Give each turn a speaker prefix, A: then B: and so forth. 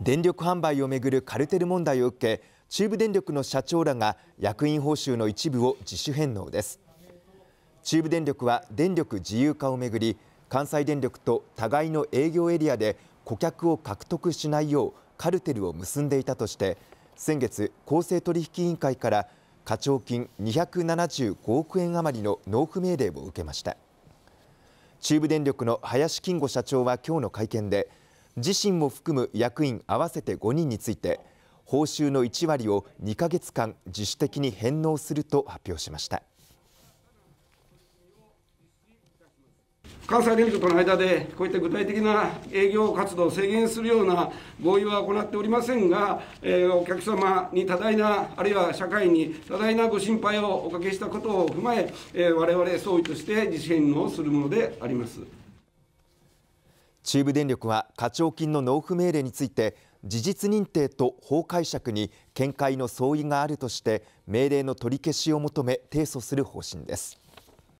A: 電力販売をめぐるカルテル問題を受け中部電力の社長らが役員報酬の一部を自主返納です中部電力は電力自由化をめぐり関西電力と互いの営業エリアで顧客を獲得しないようカルテルを結んでいたとして先月公正取引委員会から課徴金275億円余りの納付命令を受けました中部電力の林金吾社長は今日の会見で自身も含む役員合わせて5人について報酬の1割を2ヶ月間自主的に返納すると発表しました
B: 関西電力との間でこういった具体的な営業活動を制限するような合意は行っておりませんが、えー、お客様に多大なあるいは社会に多大なご心配をおかけしたことを踏まええー、我々総意として自主返納するものであります。
A: 中部電力は課徴金の納付命令について事実認定と法解釈に見解の相違があるとして命令の取り消しを求め提訴する方針です。